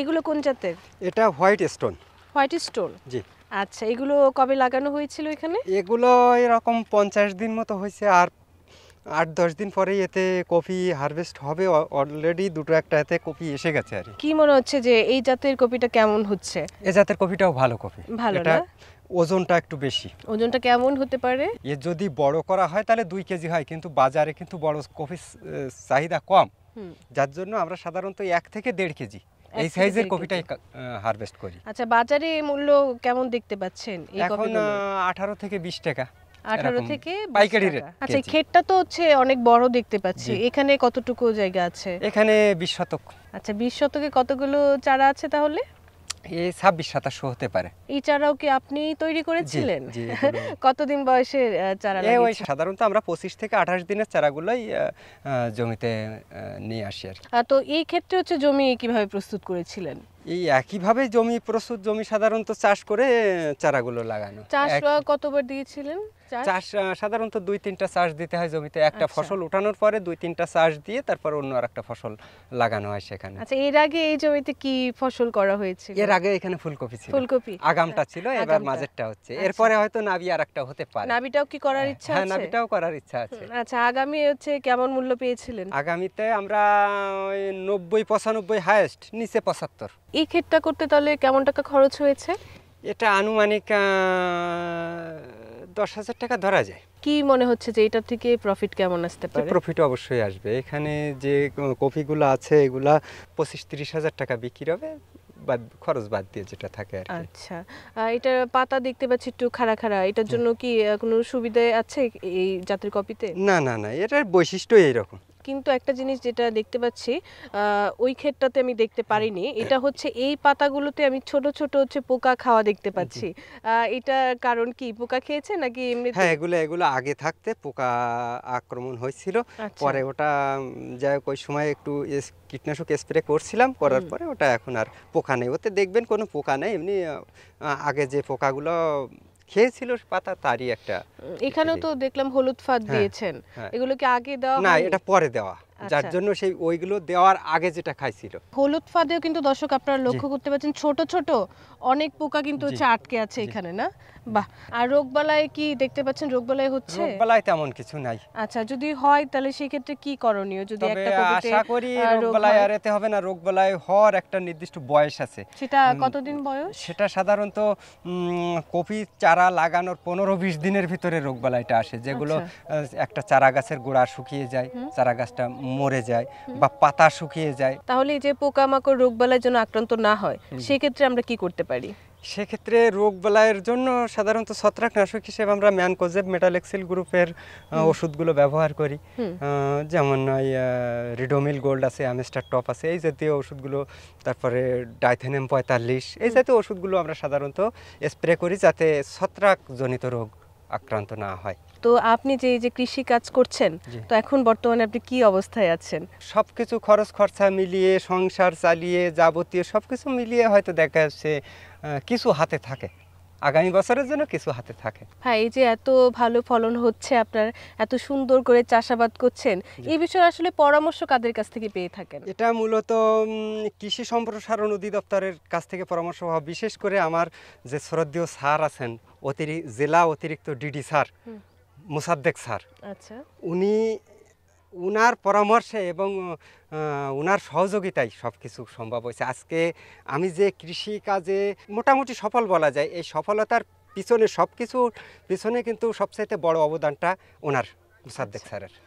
এগুলো কোন জাতের এটা হোয়াইট স্টোন হোয়াইট স্টোন জি আচ্ছা এগুলো কবে লাগানো হয়েছিল এখানে এগুলো এরকম পঞ্চাশ দিন মতো হয়েছে আর আট দশ দিন পরে এতে কপি হারভেস্ট হবে অলরেডি দুটো একটা এতে কপি এসে গেছে আর কি মনে হচ্ছে যে এই জাতের কপিটা কেমন হচ্ছে এই জাতের কপিটাও ভালো কপি ভালো না ওজনটা একটু বেশি ওজনটা কেমন হতে পারে এ যদি বড় করা হয় তাহলে দুই কেজি হয় কিন্তু বাজারে কিন্তু বড় কপির চাহিদা কম যার জন্য আমরা সাধারণত এক থেকে দেড় কেজি এই সাইজের কপিটাই হারভেস্ট করি আচ্ছা বাজারে মূল্য কেমন দেখতে পাচ্ছেন এই এখন 18 থেকে 20 টাকা 18 থেকে পাইকারি রেট আচ্ছা ক্ষেতটা তো হচ্ছে অনেক বড় দেখতে পাচ্ছি এখানে কতটুকু জায়গা আছে এখানে 20 শতক আচ্ছা 20 শতকে কতগুলো চারা আছে তাহলে এই ছাব্বিশ সাতাশশো হতে পারে এই চারাও কি আপনি তৈরি করেছিলেন কতদিন বয়সে চারা ওই সাধারণত আমরা পঁচিশ থেকে আঠাশ দিনের চারাগুলোই জমিতে নিয়ে আসি আর তো এই ক্ষেত্রে হচ্ছে জমি কিভাবে প্রস্তুত করেছিলেন এই একইভাবে জমি প্রস্তুত জমি সাধারণত চাষ করে চারাগুলো লাগানো চাষ কতবার দিয়েছিলেন চাষ সাধারণত দুই তিনটা চাষ দিতে হয় জমিতে একটা আচ্ছা। ফসল উঠানোর পরে দুই তিনটা চাষ দিয়ে তারপর অন্য আরেকটা ফসল লাগানো হয় সেখানে আচ্ছা এর আগে এই জমিতে কি ফসল করা হয়েছিল এর আগে এখানে ফুলকপি ছিল ফুলকপি আগামটা ছিল এবার মাঝেরটা হচ্ছে আচ্ছা। এরপরে হয়তো নাবি আরেকটা হতে পারে নাবিটাও কি করার হ্যাঁ, ইচ্ছা হ্যাঁ, আছে হ্যাঁ নাবিটাও করার ইচ্ছা আছে আচ্ছা আগামী হচ্ছে কেমন মূল্য পেয়েছিলেন আগামীতে আমরা ওই নব্বই পঁচানব্বই হাইয়েস্ট নিচে পঁচাত্তর এই ক্ষেতটা করতে তাহলে কেমন টাকা খরচ হয়েছে এটা আনুমানিক দশ হাজার টাকা ধরা যায় কি মনে হচ্ছে যে এটা থেকে প্রফিট কেমন আসতে পারে প্রফিট অবশ্যই আসবে এখানে যে কপিগুলো আছে এগুলা পঁচিশ তিরিশ হাজার টাকা বিক্রি হবে বাদ খরচ বাদ দিয়ে যেটা থাকে আর আচ্ছা এটা পাতা দেখতে পাচ্ছি একটু খাড়া খাড়া এটার হ্যাঁ। জন্য কি কোনো সুবিধা আছে এই জাতের কপিতে না না না এটার বৈশিষ্ট্য এইরকম কিন্তু একটা জিনিস যেটা দেখতে পাচ্ছি ওই ক্ষেতটাতে আমি দেখতে পারিনি এটা হচ্ছে এই পাতাগুলোতে আমি ছোট ছোট হচ্ছে পোকা খাওয়া দেখতে পাচ্ছি এটা কারণ কি পোকা খেয়েছে নাকি এমনি হ্যাঁ এগুলো এগুলো আগে থাকতে পোকা আক্রমণ হয়েছিল আচ্ছা। পরে ওটা যাই হোক ওই সময় একটু কীটনাশক স্প্রে করছিলাম করার পরে ওটা এখন আর পোকা নেই ওতে দেখবেন কোনো পোকা নেই এমনি আগে যে পোকাগুলো খেয়েছিল পাতা তারই একটা এখানেও তো দেখলাম হলুদ ফাঁদ হ্যাঁ, দিয়েছেন হ্যাঁ। এগুলো কি আগে দেওয়া না এটা পরে দেওয়া যার আচ্ছা। জন্য সেই ওইগুলো দেওয়ার আগে যেটা খাইছিল হলুদ ফাঁদেও কিন্তু দর্শক আপনারা লক্ষ্য করতে পারছেন ছোট ছোট অনেক পোকা কিন্তু হচ্ছে আটকে আছে এখানে না বাহ আর কি দেখতে পাচ্ছেন হচ্ছে তেমন কিছু নাই আচ্ছা যদি হয় তাহলে সেই ক্ষেত্রে কি করণীয় যদি একটা আশা করি আর এতে হবে না হওয়ার একটা নির্দিষ্ট বয়স আছে সেটা কতদিন বয়স সেটা সাধারণত কপি চারা লাগানোর পনেরো বিশ দিনের ভিতরে রোগবালাইটা আসে যেগুলো আচ্ছা। একটা চারা গাছের গোড়া শুকিয়ে যায় চারা গাছটা মরে যায় বা পাতা শুকিয়ে যায় তাহলে যে পোকামাকড় রোগবালার জন্য আক্রান্ত না হয় সেক্ষেত্রে আমরা কি করতে পারি সেক্ষেত্রে রোগ বেলায়ের জন্য সাধারণত ছত্রাকনাশক হিসেবে আমরা ম্যানকোজেব মেটালেক্সিল গ্রুপের ওষুধগুলো ব্যবহার করি যেমন ওই রিডোমিল গোল্ড আছে অ্যামেস্টার টপ আছে এই জাতীয় ওষুধগুলো তারপরে ডাইথেনেম পঁয়তাল্লিশ এই জাতীয় ওষুধগুলো আমরা সাধারণত স্প্রে করি যাতে ছত্রাকজনিত রোগ আক্রান্ত না হয় তো আপনি যে এই যে কৃষি কাজ করছেন তো এখন বর্তমানে আপনি কি অবস্থায় আছেন সবকিছু খরচ খরচা মিলিয়ে সংসার চালিয়ে যাবতীয় সবকিছু মিলিয়ে হয়তো দেখা যাচ্ছে কিছু হাতে থাকে আগামী বছরের জন্য কিছু হাতে থাকে হ্যাঁ এই যে এত ভালো ফলন হচ্ছে আপনার এত সুন্দর করে চাষাবাদ করছেন এই বিষয়ে আসলে পরামর্শ কাদের কাছ থেকে পেয়ে থাকেন এটা মূলত কৃষি সম্প্রসারণ অধিদপ্তরের কাছ থেকে পরামর্শ হওয়া বিশেষ করে আমার যে শ্রদ্ধীয় স্যার আছেন অতিরিক্ত জেলা অতিরিক্ত ডিডি স্যার মোসাদ্দেক স্যার আচ্ছা উনি উনার পরামর্শে এবং উনার সহযোগিতায় সব কিছু সম্ভব হয়েছে আজকে আমি যে কৃষি কাজে মোটামুটি সফল বলা যায় এই সফলতার পিছনে সব কিছু পিছনে কিন্তু সবচাইতে বড় অবদানটা ওনার মোসাদ্দেক আচ্ছা। স্যারের